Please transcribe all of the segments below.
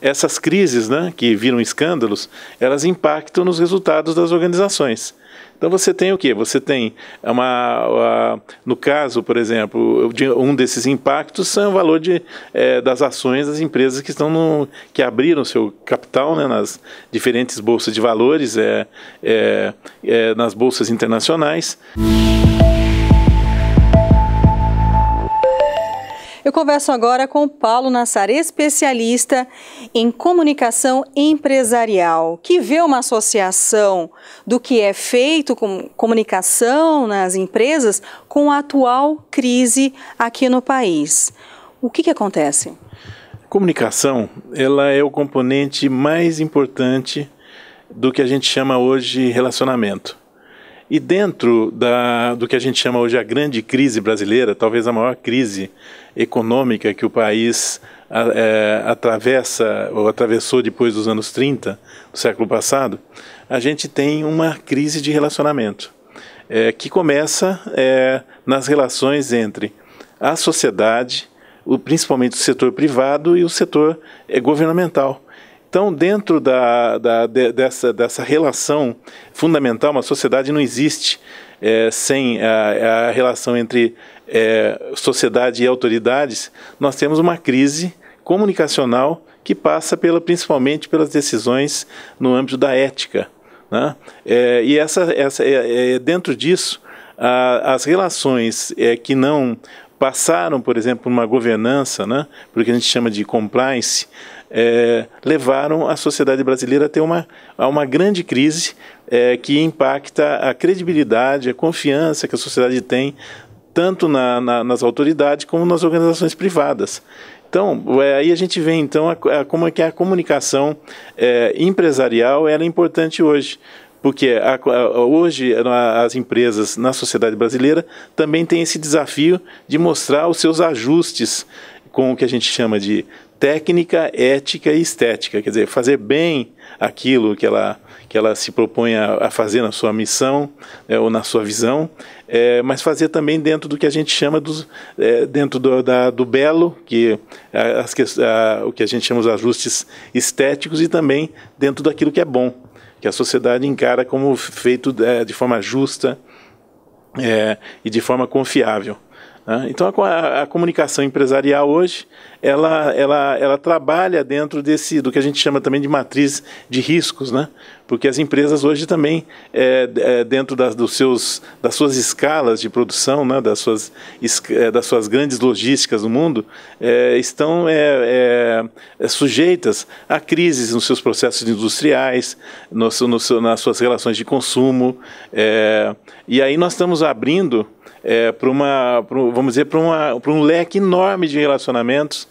essas crises, né, que viram escândalos, elas impactam nos resultados das organizações. Então você tem o quê? Você tem uma, uma, no caso, por exemplo, de um desses impactos são é o valor de, é, das ações das empresas que estão no, que abriram seu capital né, nas diferentes bolsas de valores, é, é, é nas bolsas internacionais. Eu converso agora com Paulo Nassar, especialista em comunicação empresarial, que vê uma associação do que é feito com comunicação nas empresas com a atual crise aqui no país. O que, que acontece? Comunicação, ela é o componente mais importante do que a gente chama hoje relacionamento. E dentro da, do que a gente chama hoje a grande crise brasileira, talvez a maior crise econômica que o país é, atravessa ou atravessou depois dos anos 30, do século passado, a gente tem uma crise de relacionamento é, que começa é, nas relações entre a sociedade, o, principalmente o setor privado e o setor é, governamental. Então, dentro da, da, de, dessa, dessa relação fundamental, uma sociedade não existe é, sem a, a, relação entre é, sociedade e autoridades, nós temos uma crise comunicacional que passa pela, principalmente pelas decisões no âmbito da ética. Né? É, e essa, essa é, é, dentro disso, a, as relações é, que não passaram, por exemplo, uma governança, né, pelo que a gente chama de compliance, é, levaram a sociedade brasileira a ter uma, a uma grande crise é, que impacta a credibilidade, a confiança que a sociedade tem, tanto na, na, nas autoridades como nas organizações privadas. Então, é, aí a gente vê então a, a, como é que a comunicação é, empresarial é importante hoje, porque a, a, hoje as empresas na sociedade brasileira também têm esse desafio de mostrar os seus ajustes com o que a gente chama de técnica, ética e estética, quer dizer, fazer bem aquilo que ela, que ela se propõe a, a fazer na sua missão é, ou na sua visão, é, mas fazer também dentro do que a gente chama dos, é, dentro do, da, do belo, que as, a, o que a gente chama os ajustes estéticos e também dentro daquilo que é bom que a sociedade encara como feito é, de forma justa é, e de forma confiável. Né? Então a, a, comunicação empresarial hoje ela, ela, ela trabalha dentro desse do que a gente chama também de matriz de riscos, né? porque as empresas hoje também, é, é, dentro das, dos seus, das suas escalas de produção, né, das, suas, é, das suas grandes logísticas no mundo, é, estão é, sujeitas a crises nos seus processos industriais, no, no, nas suas relações de consumo. e aí nós estamos abrindo é, para uma, pra, vamos dizer, para um leque enorme de relacionamentos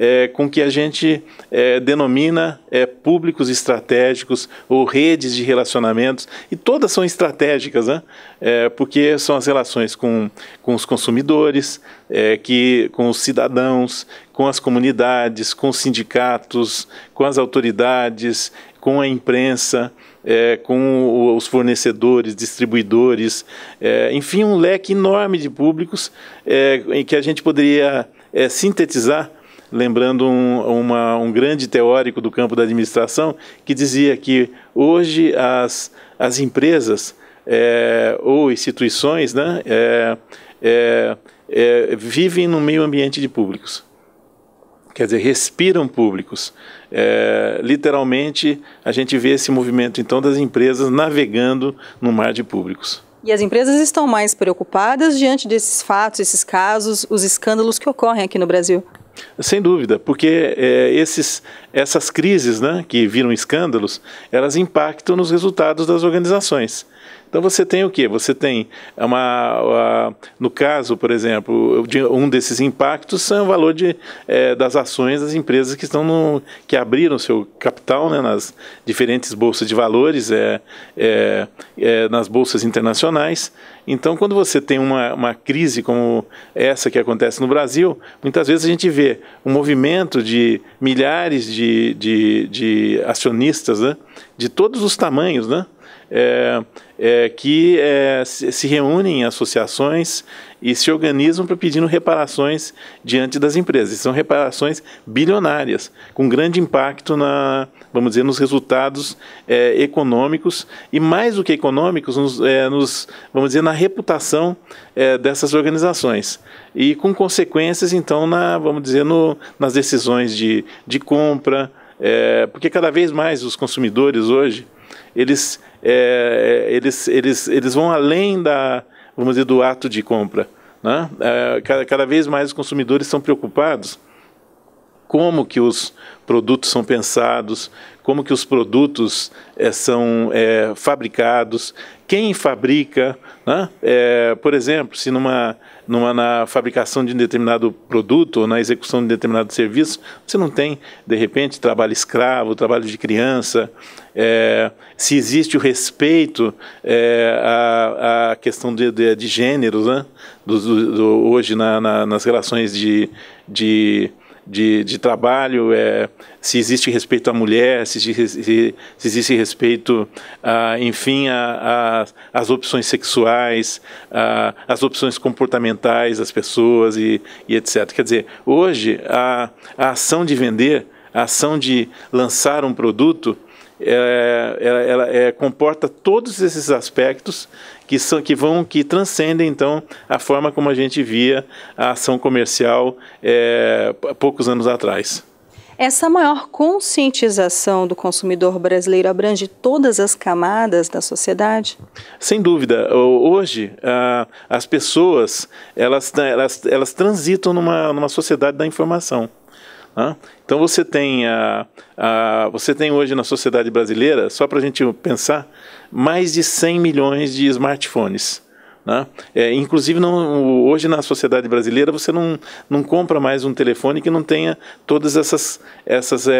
é, com que a gente é, denomina é, públicos estratégicos ou redes de relacionamentos, e todas são estratégicas, né? É, porque são as relações com, com os consumidores, é, que, com os cidadãos, com as comunidades, com os sindicatos, com as autoridades, com a imprensa. É, com os fornecedores, distribuidores, é, enfim, um leque enorme de públicos é, em que a gente poderia é, sintetizar lembrando um, uma, um grande teórico do campo da administração que dizia que hoje as, as empresas é, ou instituições né, é, é, é vivem no meio ambiente de públicos. Quer dizer, respiram públicos. É, literalmente, a gente vê esse movimento então das empresas navegando no mar de públicos. E as empresas estão mais preocupadas diante desses fatos, esses casos, os escândalos que ocorrem aqui no Brasil. Sem dúvida, porque é, esses, essas crises né, que viram escândalos, elas impactam nos resultados das organizações. Então você tem o quê? Você tem é uma, uma no caso, por exemplo, de um desses impactos são o valor de, é, das ações das empresas que estão no, que abriram seu capital né, nas diferentes bolsas de valores, é, é, é, nas bolsas internacionais. Então, quando você tem uma, uma crise como essa que acontece no Brasil, muitas vezes a gente vê um movimento de milhares de, de, de acionistas né, de todos os tamanhos, né? é, é, que é, se reúnem em associações e se organizam para pedindo reparações diante das empresas. São reparações bilionárias, com grande impacto na, vamos dizer, nos resultados é, econômicos e mais do que econômicos, nos, é, nos vamos dizer, na reputação é, dessas organizações e com consequências, então, na, vamos dizer, no, nas decisões de, de compra, é, porque cada vez mais os consumidores hoje eles é, é, eles, eles, eles vão além da, vamos dizer, do ato de compra. Né? É, cada, cada vez mais os consumidores são preocupados como que os produtos são pensados, como que os produtos é, são é, fabricados, quem fabrica, né? é, por exemplo, se numa numa, na fabricação de um determinado produto ou na execução de um determinado serviço, você não tem, de repente, trabalho escravo, trabalho de criança, é, se existe o respeito é, à, à, questão de, de, de gêneros, né? do, do, do, hoje na, na, nas relações de, de de, de trabalho, é, se existe respeito à mulher, se, se, se existe respeito, ah, enfim, às opções sexuais, às opções comportamentais das pessoas e, e, etc. Quer dizer, hoje a, a ação de vender, a ação de lançar um produto, é, ela, ela é, comporta todos esses aspectos que são que vão que transcendem então a forma como a gente via a ação comercial é, há poucos anos atrás. Essa maior conscientização do consumidor brasileiro abrange todas as camadas da sociedade? Sem dúvida. Hoje, as pessoas elas, elas, elas transitam numa, numa sociedade da informação. Né? Então você tem, a, ah, a, ah, você tem hoje na sociedade brasileira, só para a gente pensar, mais de 100 milhões de smartphones. Né? É, inclusive, não, hoje na sociedade brasileira, você não, não compra mais um telefone que não tenha todas essas, essas é,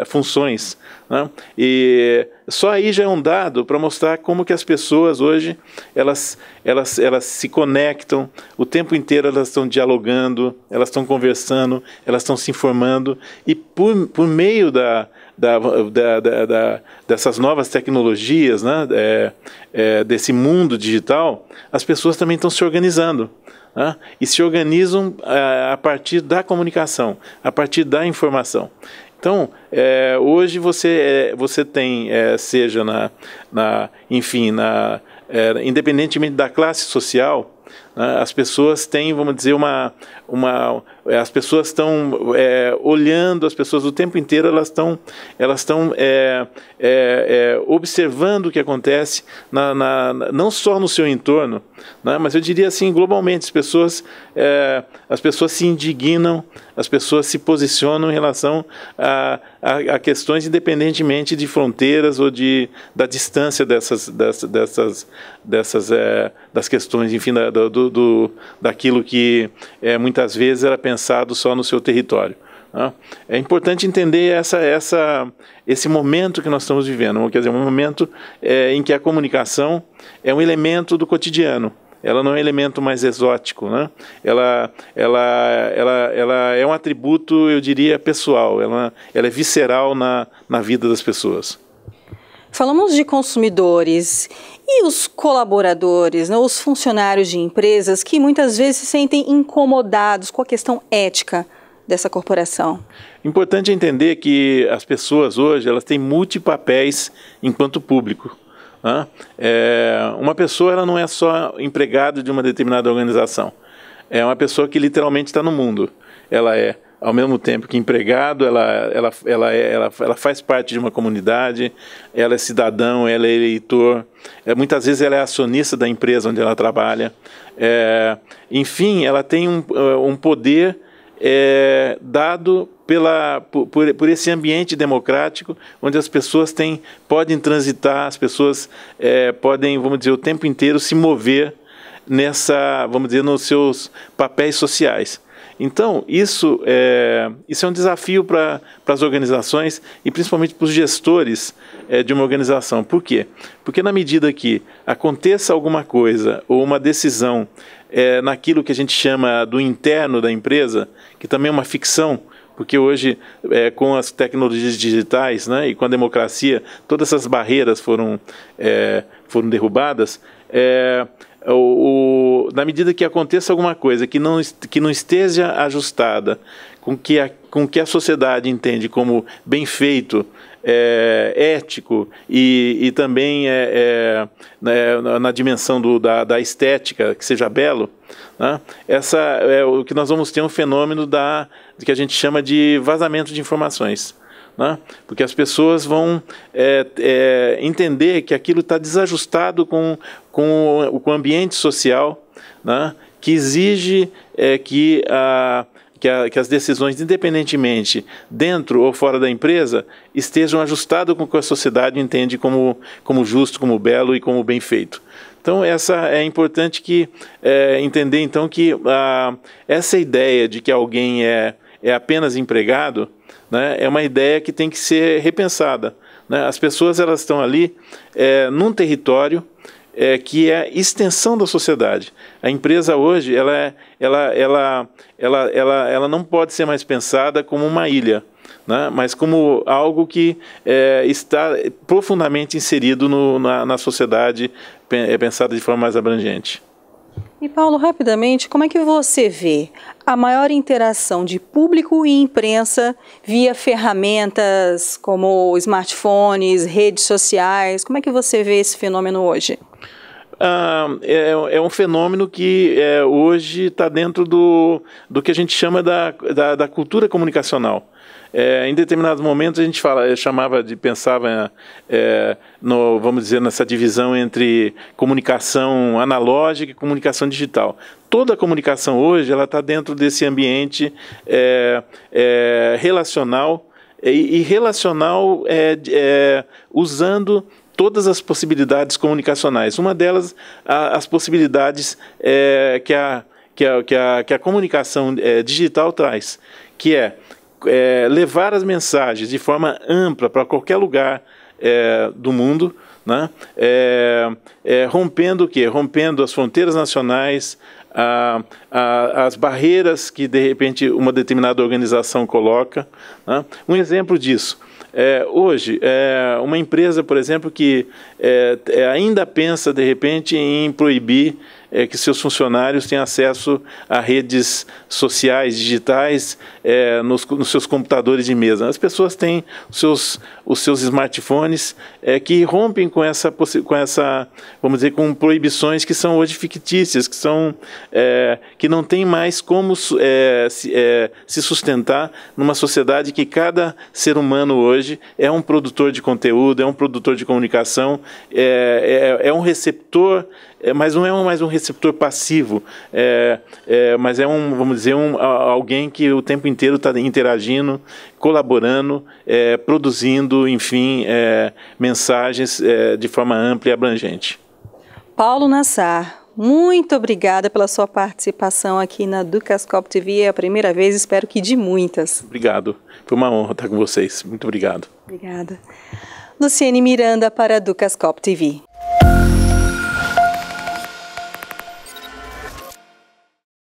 é, funções. Né? E só aí já é um dado para mostrar como que as pessoas hoje elas, elas, elas se conectam, o tempo inteiro elas estão dialogando, elas estão conversando, elas estão se informando, e por, por meio da, da, da, da, dessas novas tecnologias, né? É, é, desse mundo digital, as pessoas também estão se organizando. Né? E se organizam a, é, a partir da comunicação, a partir da informação. Então, é, hoje você, é, você tem, é, seja na, na, enfim, na, independentemente da classe social, né? As pessoas têm, vamos dizer, uma. uma eh, as pessoas estão é, eh, olhando, as pessoas o tempo inteiro elas estão elas estão é, é, observando o que acontece, na, na, não só no seu entorno, né? mas eu diria assim, globalmente, as pessoas, eh, as pessoas se indignam, as pessoas se posicionam em relação a, a, a questões independentemente de fronteiras ou de, da distância dessas, dessas, dessas, dessas das questões, enfim, da, do, do, do, daquilo que é, muitas vezes era pensado só no seu território. Né? É importante entender essa, essa, esse momento que nós estamos vivendo, quer dizer, um momento é, em que a comunicação é um elemento do cotidiano, ela não é um elemento mais exótico, né? Ela, ela, ela, ela é um atributo, eu diria, pessoal. Ela, ela é visceral na, na vida das pessoas. Falamos de consumidores e os colaboradores, né, os funcionários de empresas que muitas vezes se sentem incomodados com a questão ética dessa corporação? Importante entender que as pessoas hoje elas têm multipapéis enquanto público. Né? É, uma pessoa ela não é só empregado de uma determinada organização. É uma pessoa que literalmente está no mundo. Ela é ao mesmo tempo que empregado, ela, ela, ela, ela, ela faz parte de uma comunidade, ela é cidadão, ela é eleitor, é, muitas vezes ela é acionista da empresa onde ela trabalha. É, enfim, ela tem um, eh, um poder é, dado pela, por, por esse ambiente democrático onde as pessoas têm, podem transitar, as pessoas é, podem, vamos dizer, o tempo inteiro se mover nessa, vamos dizer, nos seus papéis sociais. Então, isso é, isso é um desafio para as organizações e principalmente para os gestores é, de uma organização. Por quê? Porque na medida que aconteça alguma coisa ou uma decisão é, naquilo que a gente chama do interno da empresa, que também é uma ficção, porque hoje é, com as tecnologias digitais né, e com a democracia todas essas barreiras foram é, foram derrubadas é, é, o, o, na medida que aconteça alguma coisa que não, que não esteja ajustada com que a, com que a sociedade entende como bem feito, é, ético e, e também é, é, né, na, na, dimensão do, da, da, estética, que seja belo, né? essa é o que nós vamos ter um fenômeno da, que a gente chama de vazamento de informações né? porque as pessoas vão é, é, entender que aquilo está desajustado com, com, o, com o ambiente social, né? que exige é, que, a, que, a, que, as decisões, independentemente dentro ou fora da empresa, estejam ajustadas com o que a sociedade entende como, como justo, como belo e como bem feito. Então essa é importante que é, entender então que a, ah, essa ideia de que alguém é, é apenas empregado né, é uma ideia que tem que ser repensada. Né? As pessoas elas estão ali é, num território é, que é a extensão da sociedade. A empresa hoje ela, é, ela, ela, ela, ela, ela não pode ser mais pensada como uma ilha. Né? mas como algo que é, está profundamente inserido no, na, na sociedade, é pensada de forma mais abrangente. E Paulo, rapidamente, como é que você vê a maior interação de público e imprensa via ferramentas como smartphones, redes sociais? Como é que você vê esse fenômeno hoje? Ah, é, é, um fenômeno que é, hoje está dentro do, do que a gente chama da, da, da cultura comunicacional. É, em determinado momento a gente fala, chamava de pensava é, no, vamos dizer nessa divisão entre comunicação analógica e comunicação digital. Toda a comunicação hoje ela está dentro desse ambiente é, é, relacional e, e relacional é, é, usando todas as possibilidades comunicacionais. Uma delas a, as possibilidades que a que a, que a, que a comunicação digital traz, que é é, levar as mensagens de forma ampla para qualquer lugar é, do mundo, né? É, é, rompendo o quê? Rompendo as fronteiras nacionais, a, a, as barreiras que de repente uma determinada organização coloca. Né? Um exemplo disso. É, hoje, é, uma empresa, por exemplo, que é, é ainda pensa de repente em proibir que seus funcionários tenham acesso a redes sociais digitais é, nos, nos, seus computadores de mesa. As pessoas têm os seus, os seus smartphones é, que rompem com essa, com essa, vamos dizer, com proibições que são hoje fictícias, que são é, que não tem mais como é, se, é, se, sustentar numa sociedade que cada ser humano hoje é um produtor de conteúdo, é um produtor de comunicação, é, é um receptor é, mas não é um, mais um receptor passivo, é, é, mas é um, vamos dizer, um, alguém que o tempo inteiro inteiro está interagindo, colaborando, é, produzindo, enfim, é, mensagens é, de forma ampla e abrangente. Paulo Nassar, muito obrigada pela sua participação aqui na Ducascop TV. É a primeira vez, espero que de muitas. Obrigado. Foi uma honra estar com vocês. Muito obrigado. Obrigada. Luciene Miranda para a Ducascop TV.